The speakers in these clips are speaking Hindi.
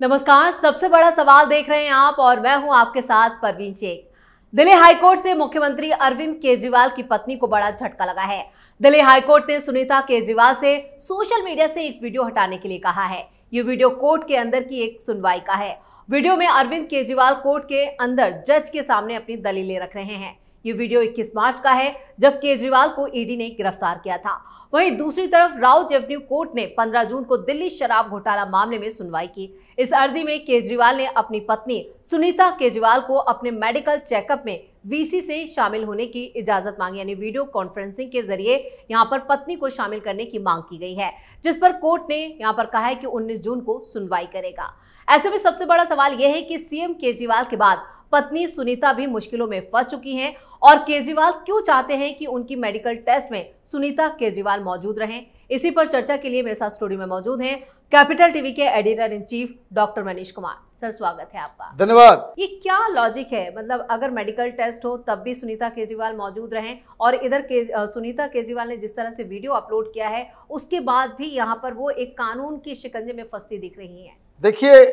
नमस्कार सबसे बड़ा सवाल देख रहे हैं आप और मैं हूं आपके साथ परवीन शेख दिल्ली हाईकोर्ट से मुख्यमंत्री अरविंद केजरीवाल की पत्नी को बड़ा झटका लगा है दिल्ली हाईकोर्ट ने सुनीता केजरीवाल से सोशल मीडिया से एक वीडियो हटाने के लिए कहा है ये वीडियो कोर्ट के अंदर की एक सुनवाई का है वीडियो में अरविंद केजरीवाल कोर्ट के अंदर जज के सामने अपनी दलीलें रख रहे हैं ये वीडियो 21 मार्च का है जब केजरीवाल को ईडी ने गिरफ्तार किया था वहीं दूसरी तरफ राउत एवेन्यू कोर्ट ने 15 जून को दिल्ली शराब घोटाला मामले में सुनवाई की इस अर्जी में केजरीवाल ने अपनी पत्नी सुनीता केजरीवाल को अपने मेडिकल चेकअप में वीसी से शामिल होने की इजाजत मांगी यानी वीडियो कॉन्फ्रेंसिंग के जरिए यहां पर पत्नी को शामिल करने की मांग की गई है जिस पर कोर्ट ने यहां पर कहा है कि 19 जून को सुनवाई करेगा ऐसे में सबसे बड़ा सवाल यह है कि सीएम केजरीवाल के बाद पत्नी सुनीता भी मुश्किलों में फंस चुकी हैं और केजरीवाल क्यों चाहते हैं कि उनकी मेडिकल टेस्ट में सुनीता केजरीवाल मौजूद रहें इसी पर चर्चा के लिए मेरे साथ स्टूडियो में मौजूद हैं कैपिटल टीवी के editor in chief doctor Manish Kumar sir स्वागत है आपका धन्यवाद ये क्या लॉजिक है मतलब अगर मेडिकल टेस्ट हो तब भी सुनीता केजरीवाल मौजूद रहें और इधर के, सुनीता केजरीवाल ने जिस तरह से वीडियो अपलोड किया है उसके बाद भी यहाँ पर वो एक कानून की शिकंजे में फंसती दिख रही है देखिए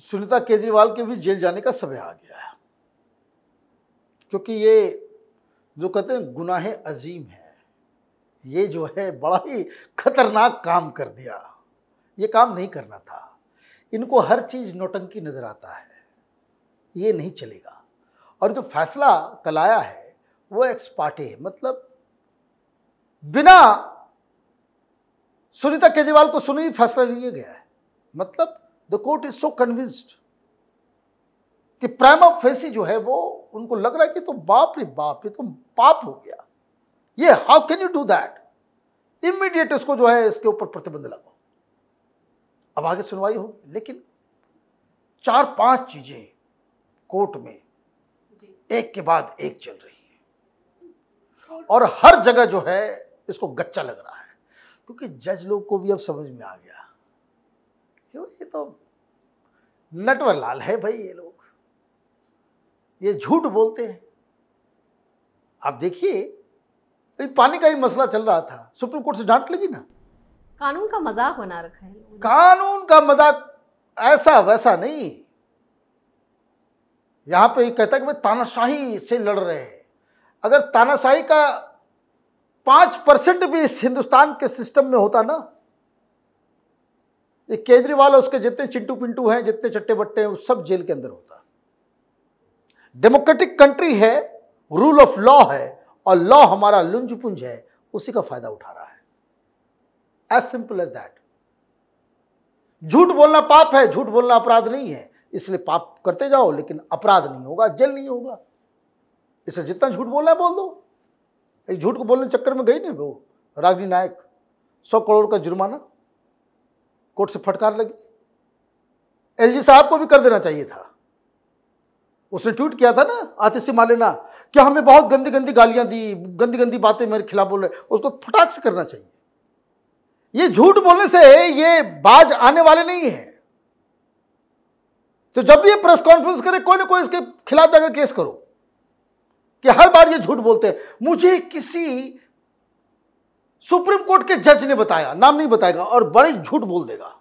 सुनीता केजरीवाल के भी जेल जाने का समय आ गया है क्योंकि ये जो कहते हैं गुनाह अजीम है ये जो है बड़ा ही खतरनाक काम कर दिया ये काम नहीं करना था इनको हर चीज़ नोटंकी नज़र आता है ये नहीं चलेगा और जो फैसला कल आया है वो एक्सपाटे मतलब बिना सुनीता केजरीवाल को सुनी फैसला लिया गया है मतलब the court is so convinced कि प्राइम ऑफ फेसी जो है वो उनको लग रहा है कि तो बाप रे बाप ये तो पाप हो गया ये how can you do that immediate इसको जो है इसके ऊपर प्रतिबंध लगाओ अब आगे सुनवाई होगी लेकिन चार पांच चीजें कोर्ट में एक के बाद एक चल रही है और हर जगह जो है इसको गच्चा लग रहा है क्योंकि जज लोग को भी अब समझ में आ गया ये तो नटवर लाल है भाई ये लोग ये झूठ बोलते हैं आप देखिए पानी का ही मसला चल रहा था सुप्रीम कोर्ट से डांट लगी ना कानून का मजाक बना रखा है कानून का मजाक ऐसा वैसा नहीं यहां पे कहता है कि भाई तानाशाही से लड़ रहे हैं अगर तानाशाही का पांच परसेंट भी इस हिंदुस्तान के सिस्टम में होता ना ये केजरीवाल और उसके जितने चिंटू पिंटू हैं जितने चट्टे बट्टे हैं वो सब जेल के अंदर होता डेमोक्रेटिक कंट्री है रूल ऑफ लॉ है और लॉ हमारा लुंज पुंज है उसी का फायदा उठा रहा है एज सिंपल एज दैट झूठ बोलना पाप है झूठ बोलना अपराध नहीं है इसलिए पाप करते जाओ लेकिन अपराध नहीं होगा जेल नहीं होगा इसे जितना झूठ बोलना है बोल दो एक झूठ को बोलने चक्कर में गई नहीं वो रागनी नायक सौ करोड़ का जुर्माना कोर्ट से फटकार लगी एलजी साहब को भी कर देना चाहिए था उसने ट्वीट किया था ना आतिश मालेना क्या हमें बहुत गंदी गंदी गालियां दी गंदी गंदी बातें मेरे खिलाफ बोल रहे उसको फटाक से करना चाहिए ये झूठ बोलने से ये बाज आने वाले नहीं है तो जब भी ये प्रेस कॉन्फ्रेंस करे कोई ना कोई इसके खिलाफ जाकर केस करो कि हर बार ये झूठ बोलते हैं मुझे किसी सुप्रीम कोर्ट के जज ने बताया नाम नहीं बताएगा और बड़े झूठ बोल देगा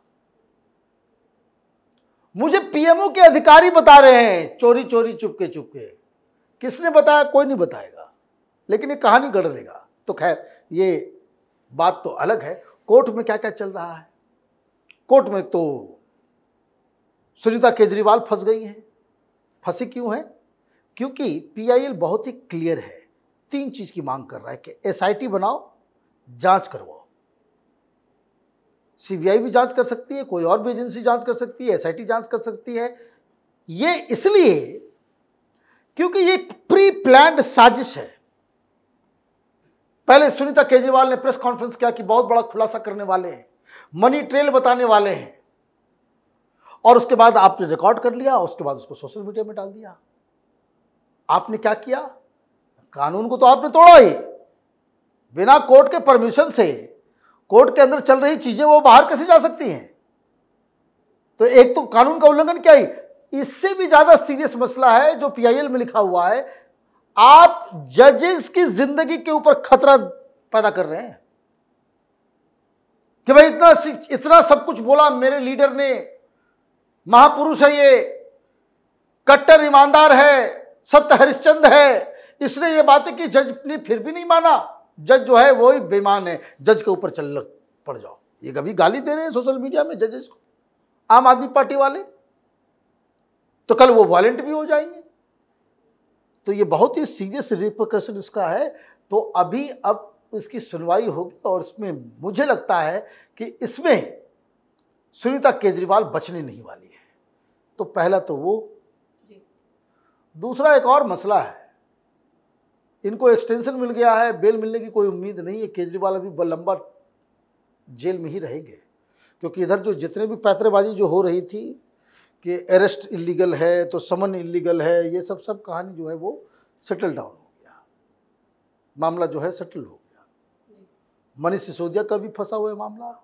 मुझे पीएमओ के अधिकारी बता रहे हैं चोरी चोरी चुपके चुपके किसने बताया कोई नहीं बताएगा लेकिन ये कहानी गढ़ लेगा तो खैर ये बात तो अलग है कोर्ट में क्या क्या चल रहा है कोर्ट में तो सुनीता केजरीवाल फंस गई हैं फंसी क्यों है क्योंकि पीआईएल बहुत ही क्लियर है तीन चीज़ की मांग कर रहा है कि एसआईटी बनाओ जांच करवाओ सीबीआई भी जांच कर सकती है कोई और भी एजेंसी जांच कर सकती है एसआईटी जांच कर सकती है ये इसलिए क्योंकि ये प्री प्लान साजिश है पहले सुनीता केजरीवाल ने प्रेस कॉन्फ्रेंस किया कि बहुत बड़ा खुलासा करने वाले हैं मनी ट्रेल बताने वाले हैं और उसके बाद आपने रिकॉर्ड कर लिया उसके बाद उसको सोशल मीडिया में डाल दिया आपने क्या किया कानून को तो आपने तोड़ा ही बिना कोर्ट के परमिशन से कोर्ट के अंदर चल रही चीजें वो बाहर कैसे जा सकती हैं तो एक तो कानून का उल्लंघन क्या है इससे भी ज्यादा सीरियस मसला है जो पीआईएल में लिखा हुआ है आप जजेस की जिंदगी के ऊपर खतरा पैदा कर रहे हैं कि भाई इतना इतना सब कुछ बोला मेरे लीडर ने महापुरुष है ये कट्टर ईमानदार है सत्य हरिश्चंद है इसने ये बातें कि जज ने फिर भी नहीं माना जज जो है वो ही बेमान है जज के ऊपर चल पड़ जाओ ये कभी गाली दे रहे हैं सोशल मीडिया में जजेस को आम आदमी पार्टी वाले तो कल वो वॉलेंट भी हो जाएंगे तो ये बहुत ही सीरियस रिपोकशन इसका है तो अभी अब इसकी सुनवाई होगी और इसमें मुझे लगता है कि इसमें सुनीता केजरीवाल बचने नहीं वाली है तो पहला तो वो दूसरा एक और मसला है इनको एक्सटेंशन मिल गया है बेल मिलने की कोई उम्मीद नहीं है केजरीवाल अभी लंबा जेल में ही रहेंगे क्योंकि इधर जो जितने भी पैतरेबाजी जो हो रही थी कि अरेस्ट इलीगल है तो समन इलीगल है ये सब सब कहानी जो है वो सेटल डाउन हो गया मामला जो है सेटल हो गया मनीष सिसोदिया का भी फंसा हुआ है मामला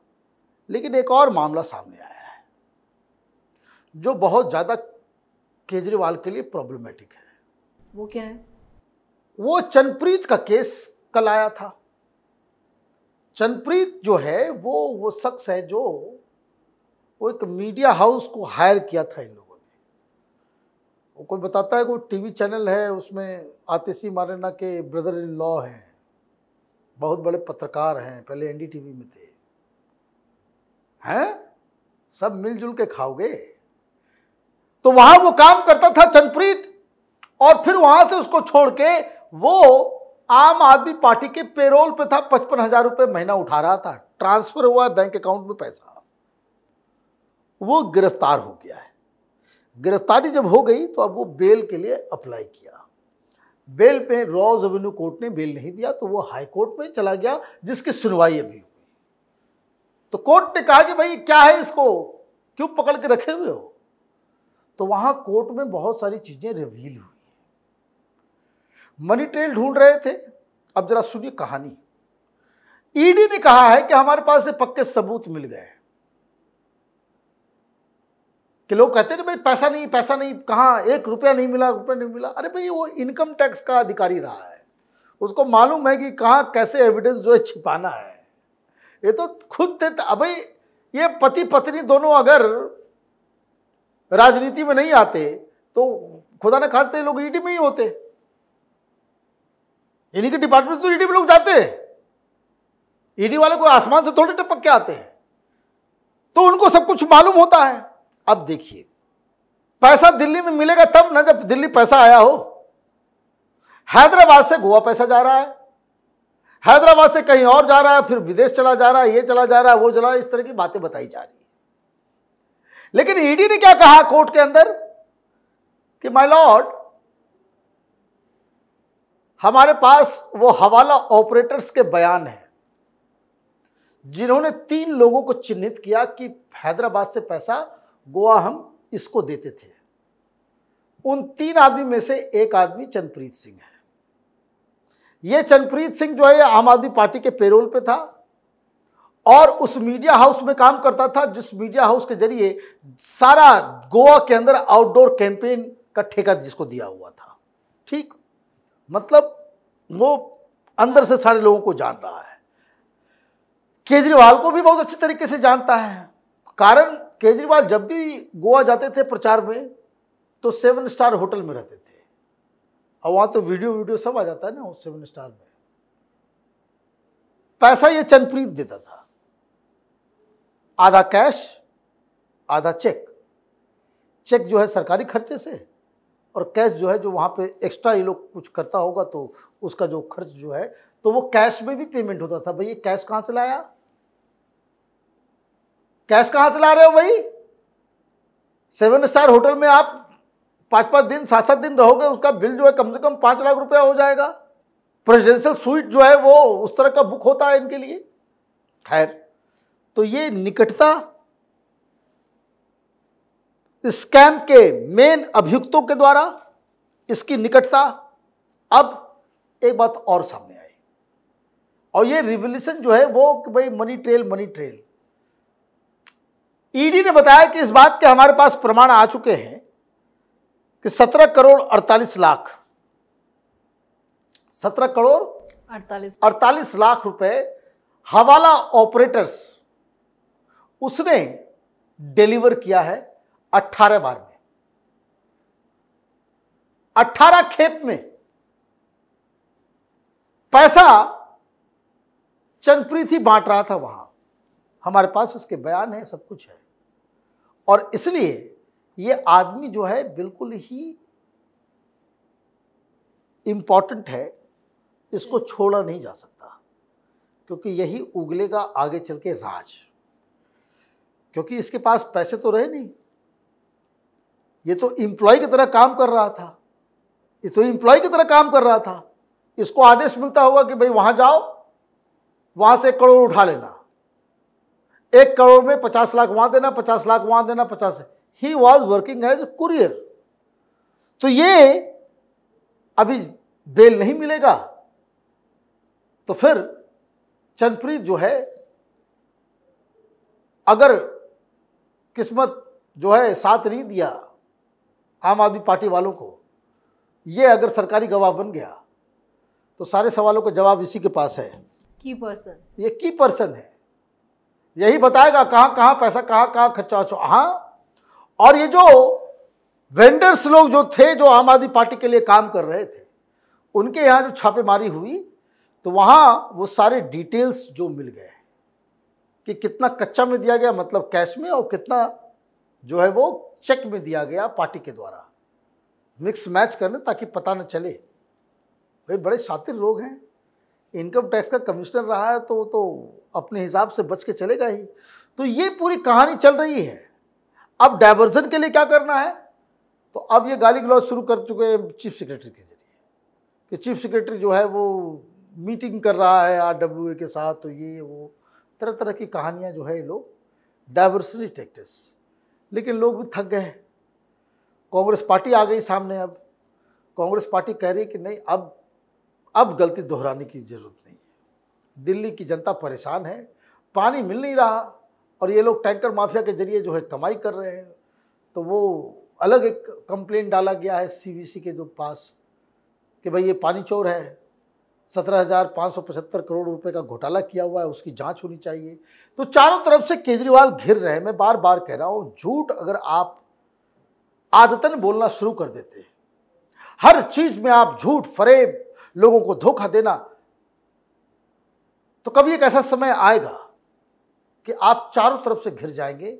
लेकिन एक और मामला सामने आया है जो बहुत ज़्यादा केजरीवाल के लिए प्रॉब्लमेटिक है वो क्या है वो चनप्रीत का केस कल आया था चनप्रीत जो है वो वो शख्स है जो वो एक मीडिया हाउस को हायर किया था इन लोगों ने वो कोई बताता है कोई टीवी चैनल है उसमें आतिशी मारेना के ब्रदर इन लॉ हैं बहुत बड़े पत्रकार हैं पहले एनडीटीवी में थे हैं सब मिलजुल के खाओगे तो वहां वो काम करता था चनप्रीत और फिर वहां से उसको छोड़ के वो आम आदमी पार्टी के पेरोल पे था पचपन हजार रुपये महीना उठा रहा था ट्रांसफर हुआ है बैंक अकाउंट में पैसा वो गिरफ्तार हो गया है गिरफ्तारी जब हो गई तो अब वो बेल के लिए अप्लाई किया बेल पे रॉज एवेन्यू कोर्ट ने बेल नहीं दिया तो वो हाई कोर्ट में चला गया जिसकी सुनवाई अभी हुई तो कोर्ट ने कहा कि भाई क्या है इसको क्यों पकड़ के रखे हुए हो तो वहां कोर्ट में बहुत सारी चीज़ें रिवील हुई मनी ट्रेल ढूंढ रहे थे अब जरा सुनिए कहानी ईडी ने कहा है कि हमारे पास से पक्के सबूत मिल गए कि लोग कहते हैं भाई पैसा नहीं पैसा नहीं कहाँ एक रुपया नहीं मिला रुपया नहीं मिला अरे भाई वो इनकम टैक्स का अधिकारी रहा है उसको मालूम है कि कहाँ कैसे एविडेंस जो है छिपाना है ये तो खुद थे तो अभी ये पति पत्नी दोनों अगर राजनीति में नहीं आते तो खुदा न खाते लोग ईडी में ही होते इन्हीं के डिपार्टमेंट तो ईडी में लोग जाते हैं ईडी वाले को आसमान से थोड़े टपक के आते हैं तो उनको सब कुछ मालूम होता है अब देखिए पैसा दिल्ली में मिलेगा तब ना जब दिल्ली पैसा आया हो हैदराबाद से गोवा पैसा जा रहा है हैदराबाद से कहीं और जा रहा है फिर विदेश चला जा रहा है ये चला जा रहा है वो चला इस तरह की बातें बताई जा रही है लेकिन ईडी ने क्या कहा कोर्ट के अंदर कि माय लॉर्ड हमारे पास वो हवाला ऑपरेटर्स के बयान हैं जिन्होंने तीन लोगों को चिन्हित किया कि हैदराबाद से पैसा गोवा हम इसको देते थे उन तीन आदमी में से एक आदमी चंदप्रीत सिंह है ये चंदप्रीत सिंह जो है आम आदमी पार्टी के पेरोल पे था और उस मीडिया हाउस में काम करता था जिस मीडिया हाउस के जरिए सारा गोवा के अंदर आउटडोर कैंपेन का ठेका जिसको दिया हुआ था ठीक मतलब वो अंदर से सारे लोगों को जान रहा है केजरीवाल को भी बहुत अच्छे तरीके से जानता है कारण केजरीवाल जब भी गोवा जाते थे प्रचार में तो सेवन स्टार होटल में रहते थे और वहाँ तो वीडियो वीडियो सब आ जाता है ना उस सेवन स्टार में पैसा ये चंदप्रीत देता था आधा कैश आधा चेक चेक जो है सरकारी खर्चे से और कैश जो है जो वहाँ पे एक्स्ट्रा ये लोग कुछ करता होगा तो उसका जो खर्च जो है तो वो कैश में भी पेमेंट होता था भाई ये कैश कहाँ से लाया कैश कहाँ से ला रहे हो भाई सेवन स्टार होटल में आप पाँच पाँच दिन सात सात दिन रहोगे उसका बिल जो है कम से कम पाँच लाख रुपया हो जाएगा प्रेजिडेंशियल स्वीट जो है वो उस तरह का बुक होता है इनके लिए खैर तो ये निकटता स्कैम के मेन अभियुक्तों के द्वारा इसकी निकटता अब एक बात और सामने आई और ये रिवोल्यूशन जो है वो कि भाई money trail money trail ED ने बताया कि इस बात के हमारे पास प्रमाण आ चुके हैं कि सत्रह करोड़ अड़तालीस लाख सत्रह करोड़ अड़तालीस अड़तालीस लाख रुपए हवाला ऑपरेटर्स उसने डिलीवर किया है अट्ठारह बार में अट्ठारह खेप में पैसा चंद्रप्रीत ही बांट रहा था वहां हमारे पास उसके बयान है सब कुछ है और इसलिए ये आदमी जो है बिल्कुल ही इम्पॉर्टेंट है इसको छोड़ा नहीं जा सकता क्योंकि यही उगलेगा आगे चल के राज क्योंकि इसके पास पैसे तो रहे नहीं ये तो इम्प्लॉय की तरह काम कर रहा था ये तो इम्प्लॉय की तरह काम कर रहा था इसको आदेश मिलता होगा कि भाई वहां जाओ वहां से एक करोड़ उठा लेना एक करोड़ में पचास लाख वहां देना पचास लाख वहां देना पचास he was working as a courier तो ये अभी बेल नहीं मिलेगा तो फिर चंद्रप्रीत जो है अगर किस्मत जो है साथ नहीं दिया आम आदमी पार्टी वालों को ये अगर सरकारी गवाह बन गया तो सारे सवालों का जवाब इसी के पास है की पर्सन ये की पर्सन है यही बताएगा कहाँ कहाँ पैसा कहाँ कहाँ खर्चा हो हाँ और ये जो वेंडर्स लोग जो थे जो आम आदमी पार्टी के लिए काम कर रहे थे उनके यहाँ जो छापेमारी हुई तो वहाँ वो सारे डिटेल्स जो मिल गए कि कितना कच्चा में दिया गया मतलब कैश में और कितना जो है वो चेक में दिया गया पार्टी के द्वारा मिक्स मैच करने ताकि पता न चले भाई बड़े शातिर लोग हैं इनकम टैक्स का कमिश्नर रहा है तो तो अपने हिसाब से बच के चलेगा ही तो ये पूरी कहानी चल रही है अब डायवर्जन के लिए क्या करना है तो अब ये गाली गलौज शुरू कर चुके हैं चीफ सेक्रेटरी के जरिए कि चीफ सेक्रेटरी जो है वो मीटिंग कर रहा है आर डब्ल्यू ए के साथ तो ये वो तरह तरह की कहानियाँ जो है ये लोग डायवर्सनी टैक्टिस लेकिन लोग भी थक गए कांग्रेस पार्टी आ गई सामने अब कांग्रेस पार्टी कह रही कि नहीं अब अब गलती दोहराने की ज़रूरत नहीं है दिल्ली की जनता परेशान है पानी मिल नहीं रहा और ये लोग टैंकर माफिया के जरिए जो है कमाई कर रहे हैं तो वो अलग एक कंप्लेन डाला गया है सीबीसी के जो पास कि भाई ये पानी चोर है सत्रह करोड़ रुपए का घोटाला किया हुआ है उसकी जांच होनी चाहिए तो चारों तरफ से केजरीवाल घिर रहे मैं बार बार कह रहा हूं झूठ अगर आप आदतन बोलना शुरू कर देते हैं हर चीज में आप झूठ फरेब लोगों को धोखा देना तो कभी एक ऐसा समय आएगा कि आप चारों तरफ से घिर जाएंगे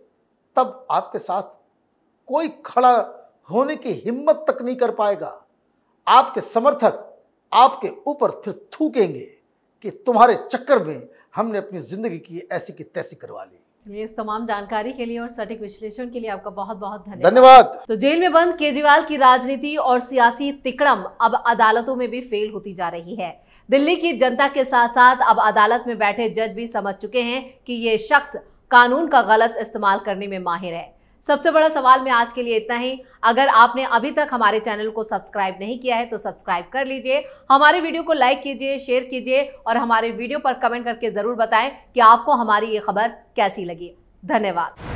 तब आपके साथ कोई खड़ा होने की हिम्मत तक नहीं कर पाएगा आपके समर्थक आपके ऊपर फिर थूकेंगे कि तुम्हारे चक्कर में हमने अपनी ज़िंदगी की ऐसी की तैसी करवा ली ये इस तमाम जानकारी के लिए और सटीक विश्लेषण के लिए आपका बहुत बहुत धन्यवाद धन्यवाद तो जेल में बंद केजरीवाल की राजनीति और सियासी तिकड़म अब अदालतों में भी फेल होती जा रही है दिल्ली की जनता के साथ साथ अब अदालत में बैठे जज भी समझ चुके हैं कि ये शख्स कानून का गलत इस्तेमाल करने में माहिर है सबसे बड़ा सवाल में आज के लिए इतना ही अगर आपने अभी तक हमारे चैनल को सब्सक्राइब नहीं किया है तो सब्सक्राइब कर लीजिए हमारे वीडियो को लाइक कीजिए शेयर कीजिए और हमारे वीडियो पर कमेंट करके ज़रूर बताएं कि आपको हमारी ये खबर कैसी लगी धन्यवाद